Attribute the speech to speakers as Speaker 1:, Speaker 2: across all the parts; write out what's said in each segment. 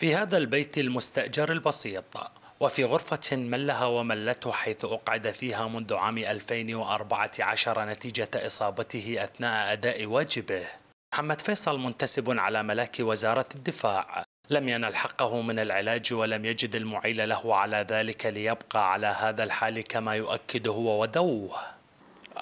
Speaker 1: في هذا البيت المستأجر البسيط وفي غرفة ملها وملته حيث أقعد فيها منذ عام 2014 نتيجة إصابته أثناء أداء واجبه محمد فيصل منتسب على ملاك وزارة الدفاع لم ينل حقه من العلاج ولم يجد المعيل له على
Speaker 2: ذلك ليبقى على هذا الحال كما يؤكد هو ودوه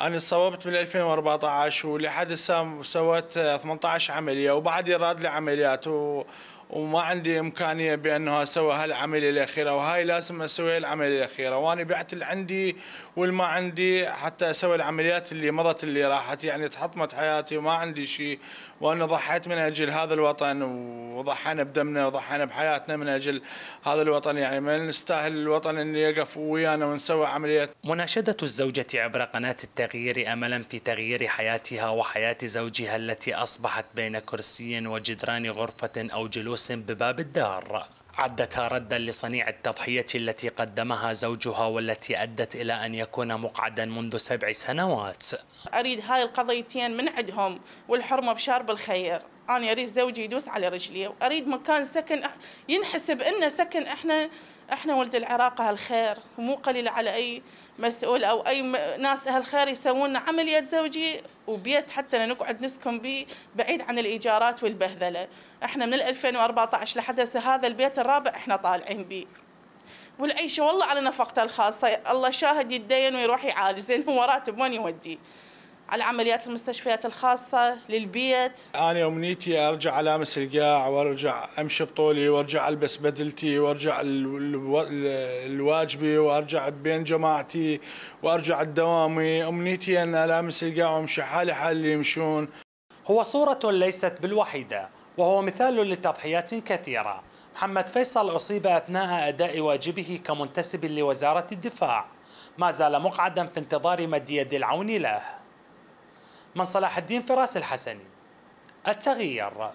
Speaker 2: أنا صوبت من 2014 ولحد السام سويت 18 عملية وبعد يراد لي عمليات و... وما عندي امكانيه بانه اسوي هالعمليه الاخيره وهاي لازم اسوي العمليه الاخيره وانا بعت اللي عندي والما عندي حتى اسوي العمليات اللي مضت اللي راحت يعني تحطمت حياتي وما عندي شيء وانا ضحيت من اجل هذا الوطن وضحينا بدمنا وضحينا بحياتنا من اجل هذا الوطن يعني ما نستاهل الوطن ان يقف ويانا ونسوي عمليات مناشده الزوجه عبر قناه التغيير
Speaker 1: املا في تغيير حياتها وحياه زوجها التي اصبحت بين كرسي وجدران غرفه او جلوس عروس بباب الدار عدتها ردا لصنيع التضحية التي قدمها زوجها والتي أدت إلى أن يكون مقعدا منذ سبع سنوات
Speaker 3: أريد هاي القضيتين من عندهم والحرمة بشارب الخير انا اريد زوجي يدوس على رجلي واريد مكان سكن ينحسب انه سكن احنا احنا ولد العراق هالخير مو قليل على اي مسؤول او اي ناس هالخير يسوون عمليه زوجي وبيت حتى نقعد نسكن به بعيد عن الايجارات والبهذله احنا من 2014 لحد هسه هذا البيت الرابع احنا طالعين به والعيشه والله على نفقته الخاصه الله شاهد يتدين ويروح يعالج زين هو راتب وين يوديه على عمليات المستشفيات الخاصة للبيت
Speaker 2: أنا أمنيتي أرجع ألامس القاع وأرجع أمشي بطولي وأرجع ألبس بدلتي وأرجع الواجبي وأرجع بين جماعتي وأرجع الدوامي أمنيتي أن ألامس القاع وأمشي حالي حال اللي يمشون هو صورة ليست بالوحيدة وهو
Speaker 1: مثال لتضحيات كثيرة محمد فيصل أصيب أثناء أداء واجبه كمنتسب لوزارة الدفاع ما زال مقعدا في انتظار مد يد العون له من صلاح الدين فراس الحسني التغيير